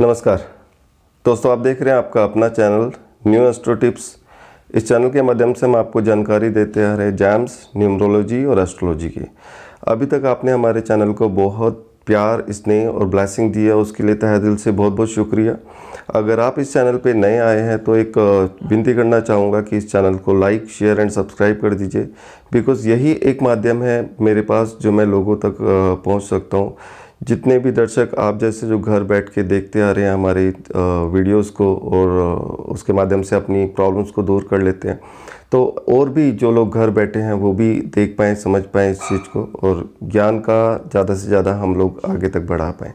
नमस्कार दोस्तों आप देख रहे हैं आपका अपना चैनल न्यू एस्ट्रो टिप्स इस चैनल के माध्यम से हम आपको जानकारी देते आ रहे जैम्स न्यूमरोलॉजी और एस्ट्रोलॉजी की अभी तक आपने हमारे चैनल को बहुत प्यार स्नेह और ब्लैसिंग दिया उसके लिए तहे दिल से बहुत बहुत शुक्रिया अगर आप इस चैनल पर नए आए हैं तो एक विनती करना चाहूँगा कि इस चैनल को लाइक शेयर एंड सब्सक्राइब कर दीजिए बिकॉज़ यही एक माध्यम है मेरे पास जो मैं लोगों तक पहुँच सकता हूँ जितने भी दर्शक आप जैसे जो घर बैठ के देखते आ रहे हैं हमारे वीडियोस को और उसके माध्यम से अपनी प्रॉब्लम्स को दूर कर लेते हैं तो और भी जो लोग घर बैठे हैं वो भी देख पाएँ समझ पाएँ इस चीज़ को और ज्ञान का ज़्यादा से ज़्यादा हम लोग आगे तक बढ़ा पाएँ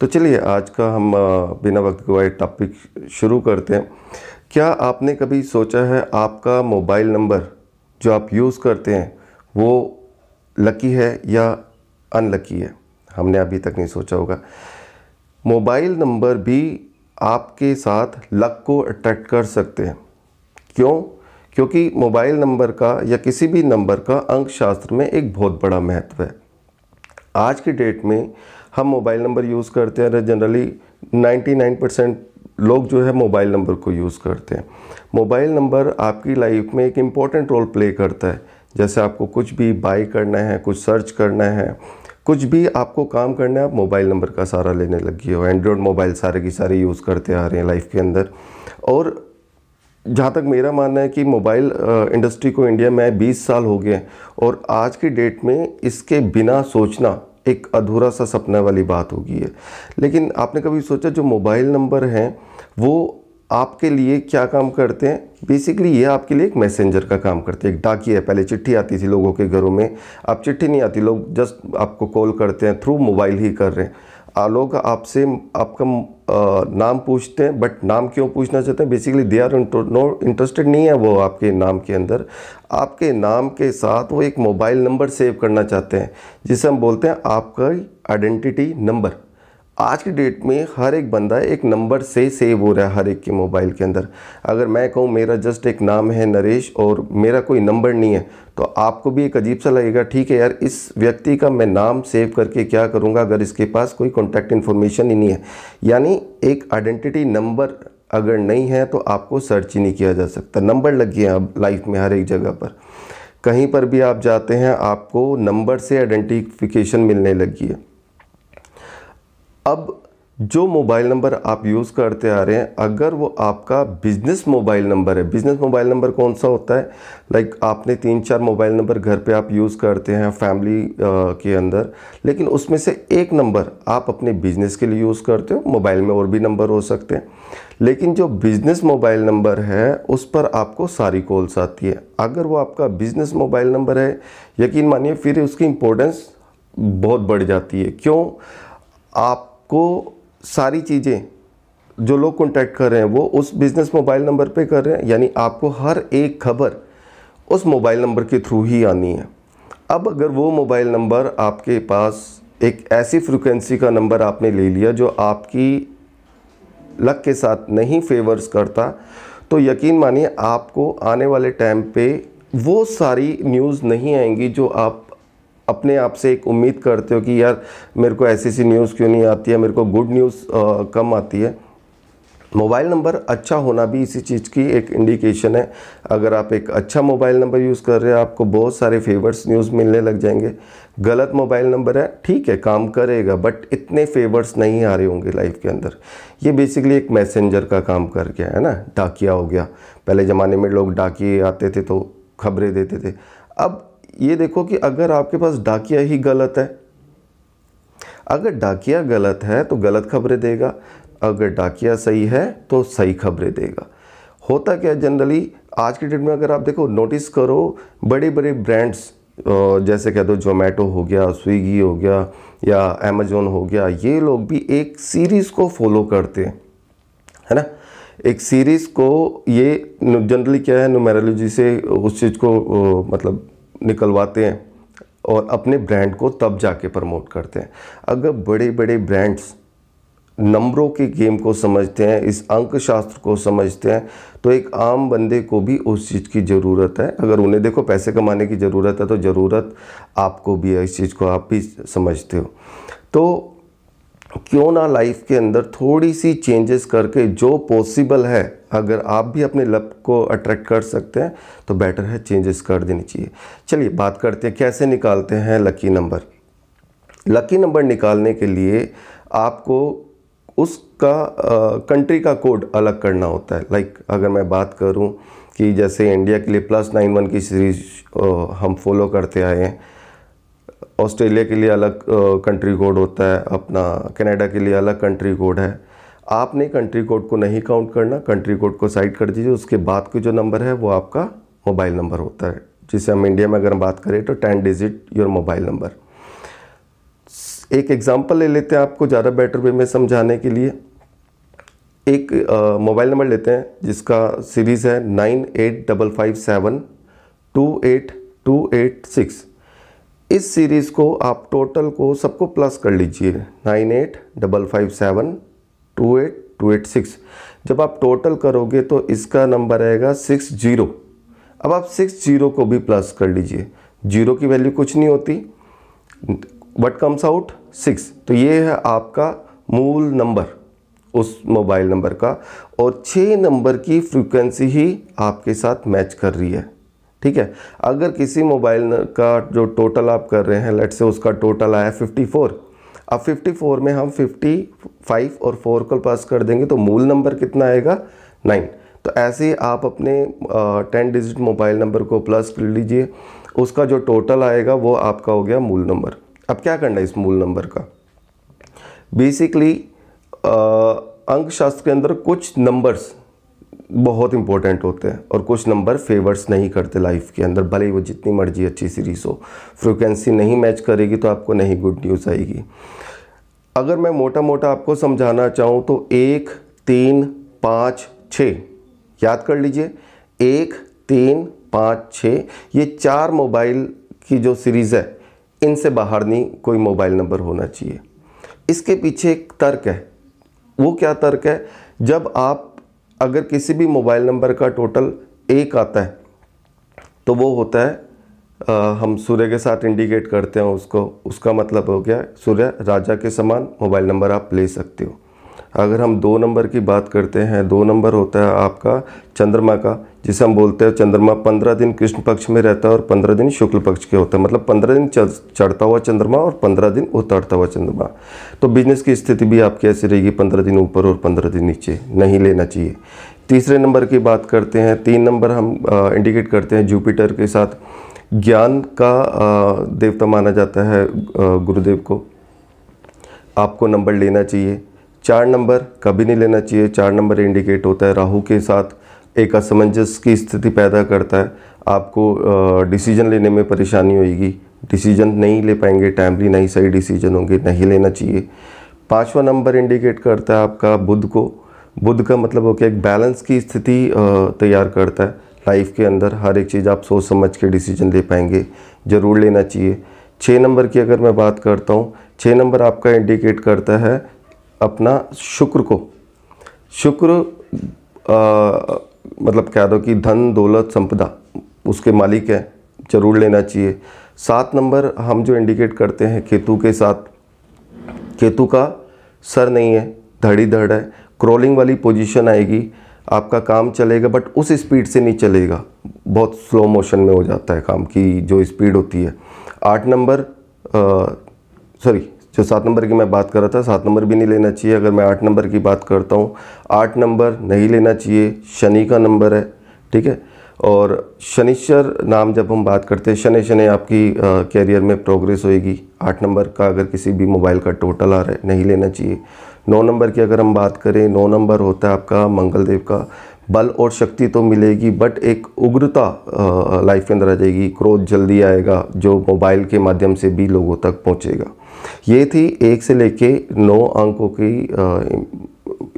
तो चलिए आज का हम बिना वक्त गवाए टॉपिक शुरू करते हैं क्या आपने कभी सोचा है आपका मोबाइल नंबर जो आप यूज़ करते हैं वो लकी है या अनलकी है हमने अभी तक नहीं सोचा होगा मोबाइल नंबर भी आपके साथ लक को अट्रैक्ट कर सकते हैं क्यों क्योंकि मोबाइल नंबर का या किसी भी नंबर का अंक शास्त्र में एक बहुत बड़ा महत्व है आज की डेट में हम मोबाइल नंबर यूज़ करते हैं जनरली 99 परसेंट लोग जो है मोबाइल नंबर को यूज़ करते हैं मोबाइल नंबर आपकी लाइफ में एक इम्पॉर्टेंट रोल प्ले करता है जैसे आपको कुछ भी बाई करना है कुछ सर्च करना है कुछ भी आपको काम करना है आप मोबाइल नंबर का सारा लेने लगी हो एंड्रॉयड मोबाइल सारे की सारे यूज़ करते आ रहे हैं लाइफ के अंदर और जहाँ तक मेरा मानना है कि मोबाइल इंडस्ट्री को इंडिया में 20 साल हो गए और आज की डेट में इसके बिना सोचना एक अधूरा सा सपना वाली बात होगी है लेकिन आपने कभी सोचा जो मोबाइल नंबर हैं वो आपके लिए क्या काम करते हैं बेसिकली ये आपके लिए एक मैसेंजर का काम करते हैं एक डाकिया है पहले चिट्ठी आती थी लोगों के घरों में अब चिट्ठी नहीं आती लोग जस्ट आपको कॉल करते हैं थ्रू मोबाइल ही कर रहे हैं आ, लोग आपसे आपका नाम पूछते हैं बट नाम क्यों पूछना चाहते हैं basically they are no interested नहीं है वो आपके नाम के अंदर आपके नाम के साथ वो एक मोबाइल नंबर सेव करना चाहते हैं जिसे हम बोलते हैं आपका आइडेंटिटी नंबर आज की डेट में हर एक बंदा एक नंबर से सेव हो रहा है हर एक के मोबाइल के अंदर अगर मैं कहूँ मेरा जस्ट एक नाम है नरेश और मेरा कोई नंबर नहीं है तो आपको भी एक अजीब सा लगेगा ठीक है यार इस व्यक्ति का मैं नाम सेव करके क्या करूँगा अगर इसके पास कोई कॉन्टैक्ट इन्फॉर्मेशन ही नहीं है यानी एक आइडेंटिटी नंबर अगर नहीं है तो आपको सर्च ही नहीं किया जा सकता नंबर लग गया अब लाइफ में हर एक जगह पर कहीं पर भी आप जाते हैं आपको नंबर से आइडेंटिफिकेशन मिलने लगी है अब जो मोबाइल नंबर आप यूज़ करते आ रहे हैं अगर वो आपका बिज़नेस मोबाइल नंबर है बिज़नेस मोबाइल नंबर कौन सा होता है लाइक like आपने तीन चार मोबाइल नंबर घर पे आप यूज़ करते हैं फैमिली के अंदर लेकिन उसमें से एक नंबर आप अपने बिज़नेस के लिए यूज़ करते हो मोबाइल में और भी नंबर हो सकते हैं लेकिन जो बिज़नेस मोबाइल नंबर है उस पर आपको सारी कॉल्स आती है अगर वो आपका बिज़नेस मोबाइल नंबर है यकीन मानिए फिर उसकी इम्पोर्टेंस बहुत बढ़ जाती है क्यों आप आपको सारी चीज़ें जो लोग कॉन्टैक्ट कर रहे हैं वो उस बिज़नेस मोबाइल नंबर पे कर रहे हैं यानी आपको हर एक खबर उस मोबाइल नंबर के थ्रू ही आनी है अब अगर वो मोबाइल नंबर आपके पास एक ऐसी फ्रिक्वेंसी का नंबर आपने ले लिया जो आपकी लक के साथ नहीं फेवर्स करता तो यकीन मानिए आपको आने वाले टाइम पे वो सारी न्यूज़ नहीं आएंगी जो आप अपने आप से एक उम्मीद करते हो कि यार मेरे को ऐसी ऐसी न्यूज़ क्यों नहीं आती है मेरे को गुड न्यूज़ कम आती है मोबाइल नंबर अच्छा होना भी इसी चीज़ की एक इंडिकेशन है अगर आप एक अच्छा मोबाइल नंबर यूज़ कर रहे हैं आपको बहुत सारे फेवर्स न्यूज़ मिलने लग जाएंगे गलत मोबाइल नंबर है ठीक है काम करेगा बट इतने फेवर्स नहीं आ रहे होंगे लाइफ के अंदर ये बेसिकली एक मैसेंजर का काम कर गया है ना डाकिया हो गया पहले ज़माने में लोग डाकिए आते थे तो खबरें देते थे अब ये देखो कि अगर आपके पास डाकिया ही गलत है अगर डाकिया गलत है तो गलत खबरें देगा अगर डाकिया सही है तो सही खबरें देगा होता क्या जनरली आज के डेट में अगर आप देखो नोटिस करो बड़े बड़े ब्रांड्स जैसे कह दो जोमेटो हो गया स्विगी हो गया या अमेजोन हो गया ये लोग भी एक सीरीज़ को फॉलो करते हैं है ना एक सीरीज़ को ये जनरली क्या है न्यूमेरोलॉजी से उस चीज़ को मतलब निकलवाते हैं और अपने ब्रांड को तब जाके प्रमोट करते हैं अगर बड़े बड़े ब्रांड्स नंबरों के गेम को समझते हैं इस अंक शास्त्र को समझते हैं तो एक आम बंदे को भी उस चीज़ की ज़रूरत है अगर उन्हें देखो पैसे कमाने की ज़रूरत है तो ज़रूरत आपको भी है इस चीज़ को आप भी समझते हो तो क्यों ना लाइफ के अंदर थोड़ी सी चेंजेस करके जो पॉसिबल है अगर आप भी अपने लब को अट्रैक्ट कर सकते हैं तो बेटर है चेंजेस कर देनी चाहिए चलिए बात करते हैं कैसे निकालते हैं लकी नंबर लकी नंबर निकालने के लिए आपको उसका कंट्री का कोड अलग करना होता है लाइक अगर मैं बात करूं कि जैसे इंडिया के लिए प्लस नाइन वन की सीरीज हम फॉलो करते आए हैं ऑस्ट्रेलिया के लिए अलग कंट्री कोड होता है अपना कनाडा के लिए अलग कंट्री कोड है आपने कंट्री कोड को नहीं काउंट करना कंट्री कोड को साइड कर दीजिए उसके बाद के जो नंबर है वो आपका मोबाइल नंबर होता है जिसे हम इंडिया में अगर हम बात करें तो ten digit your mobile number एक एग्जांपल ले लेते हैं आपको ज़्यादा बेटर वे में समझाने के लिए एक मोबाइल नंबर लेते हैं जिसका सीरीज़ है nine eight double five seven two eight two eight six इस सीरीज़ को आप टोटल को सबको प्लस कर लीजिए nine eight double five seven two eight two eight six जब आप टोटल करोगे तो इसका नंबर आएगा सिक्स जीरो अब आप सिक्स जीरो को भी प्लस कर लीजिए जीरो की वैल्यू कुछ नहीं होती वट कम्स आउट सिक्स तो ये है आपका मूल नंबर उस मोबाइल नंबर का और छः नंबर की फ्रीक्वेंसी ही आपके साथ मैच कर रही है ठीक है अगर किसी मोबाइल का जो टोटल आप कर रहे हैं लेट से उसका टोटल आया अब 54 में हम 55 और 4 को पास कर देंगे तो मूल नंबर कितना आएगा 9 तो ऐसे ही आप अपने टेन डिजिट मोबाइल नंबर को प्लस कर लीजिए उसका जो टोटल आएगा वो आपका हो गया मूल नंबर अब क्या करना है इस मूल नंबर का बेसिकली अंक शास्त्र के अंदर कुछ नंबर्स बहुत इंपॉर्टेंट होते हैं और कुछ नंबर फेवर्स नहीं करते लाइफ के अंदर भले ही वो जितनी मर्जी अच्छी सीरीज़ हो फ्रिक्वेंसी नहीं मैच करेगी तो आपको नहीं गुड न्यूज़ आएगी अगर मैं मोटा मोटा आपको समझाना चाहूँ तो एक तीन पाँच छ याद कर लीजिए एक तीन पाँच छः ये चार मोबाइल की जो सीरीज़ है इनसे बाहर नहीं कोई मोबाइल नंबर होना चाहिए इसके पीछे एक तर्क है वो क्या तर्क है जब आप अगर किसी भी मोबाइल नंबर का टोटल एक आता है तो वो होता है आ, हम सूर्य के साथ इंडिकेट करते हैं उसको उसका मतलब हो गया सूर्य राजा के समान मोबाइल नंबर आप ले सकते हो अगर हम दो नंबर की बात करते हैं दो नंबर होता है आपका चंद्रमा का जिसे हम बोलते हैं चंद्रमा पंद्रह दिन कृष्ण पक्ष में रहता है और पंद्रह दिन शुक्ल पक्ष के होता है मतलब पंद्रह दिन चढ़ता हुआ चंद्रमा और पंद्रह दिन उतरता हुआ चंद्रमा तो बिजनेस की स्थिति भी आपकी ऐसी रहेगी पंद्रह दिन ऊपर और पंद्रह दिन नीचे नहीं लेना चाहिए तीसरे नंबर की बात करते हैं तीन नंबर हम इंडिकेट करते हैं जुपिटर के साथ ज्ञान का देवता माना जाता है गुरुदेव को आपको नंबर लेना चाहिए चार नंबर कभी नहीं लेना चाहिए चार नंबर इंडिकेट होता है राहु के साथ एक असमंजस की स्थिति पैदा करता है आपको डिसीजन लेने में परेशानी होगी डिसीजन नहीं ले पाएंगे टाइमली नहीं सही डिसीजन होंगे नहीं लेना चाहिए पाँचवा नंबर इंडिकेट करता है आपका बुध को बुद्ध का मतलब हो क्या एक बैलेंस की स्थिति तैयार करता है लाइफ के अंदर हर एक चीज़ आप सोच समझ के डिसीजन ले पाएंगे ज़रूर लेना चाहिए छः नंबर की अगर मैं बात करता हूँ छः नंबर आपका इंडिकेट करता है अपना शुक्र को शुक्र आ, मतलब कह दो कि धन दौलत संपदा उसके मालिक हैं जरूर लेना चाहिए सात नंबर हम जो इंडिकेट करते हैं केतु के साथ केतु का सर नहीं है धड़ी धड़ है क्रॉलिंग वाली पोजीशन आएगी आपका काम चलेगा बट उस स्पीड से नहीं चलेगा बहुत स्लो मोशन में हो जाता है काम की जो स्पीड होती है आठ नंबर सॉरी जो सात नंबर की मैं बात कर रहा था सात नंबर भी नहीं लेना चाहिए अगर मैं आठ नंबर की बात करता हूँ आठ नंबर नहीं लेना चाहिए शनि का नंबर है ठीक है और शनिश्चर नाम जब हम बात करते हैं शनि शनि आपकी कैरियर में प्रोग्रेस होएगी आठ नंबर का अगर किसी भी मोबाइल का टोटल आ रहा है नहीं लेना चाहिए नौ नंबर की अगर हम बात करें नौ नंबर होता है आपका मंगलदेव का बल और शक्ति तो मिलेगी बट एक उग्रता लाइफ के अंदर आ जाएगी क्रोध जल्दी आएगा जो मोबाइल के माध्यम से भी लोगों तक पहुँचेगा ये थी एक से लेके नौ अंकों की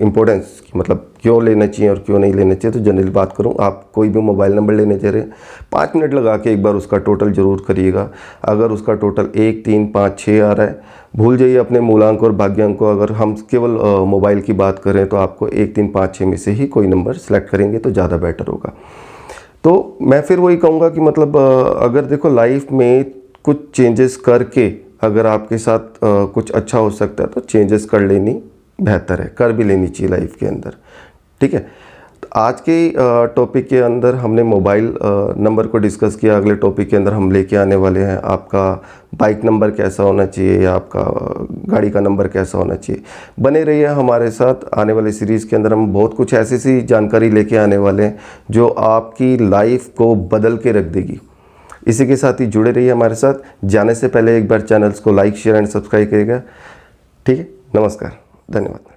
इम्पोर्टेंस मतलब क्यों लेना चाहिए और क्यों नहीं लेना चाहिए तो जनरली बात करूँ आप कोई भी मोबाइल नंबर लेने जा रहे हैं पाँच मिनट लगा के एक बार उसका टोटल ज़रूर करिएगा अगर उसका टोटल एक तीन पाँच छः आ रहा है भूल जाइए अपने मूलांक और भाग्यांक को अगर हम केवल मोबाइल की बात करें तो आपको एक तीन पाँच छः में से ही कोई नंबर सेलेक्ट करेंगे तो ज़्यादा बेटर होगा तो मैं फिर वही कहूँगा कि मतलब अगर देखो लाइफ में कुछ चेंजेस करके अगर आपके साथ आ, कुछ अच्छा हो सकता है तो चेंजेस कर लेनी बेहतर है कर भी लेनी चाहिए लाइफ के अंदर ठीक है तो आज के टॉपिक के अंदर हमने मोबाइल नंबर को डिस्कस किया अगले टॉपिक के अंदर हम लेके आने वाले हैं आपका बाइक नंबर कैसा होना चाहिए या आपका गाड़ी का नंबर कैसा होना चाहिए बने रहिए हमारे साथ आने वाले सीरीज़ के अंदर हम बहुत कुछ ऐसी सी जानकारी लेके आने वाले हैं जो आपकी लाइफ को बदल के रख देगी इसी के साथ ही जुड़े रहिए हमारे साथ जाने से पहले एक बार चैनल्स को लाइक शेयर एंड सब्सक्राइब करिएगा ठीक है नमस्कार धन्यवाद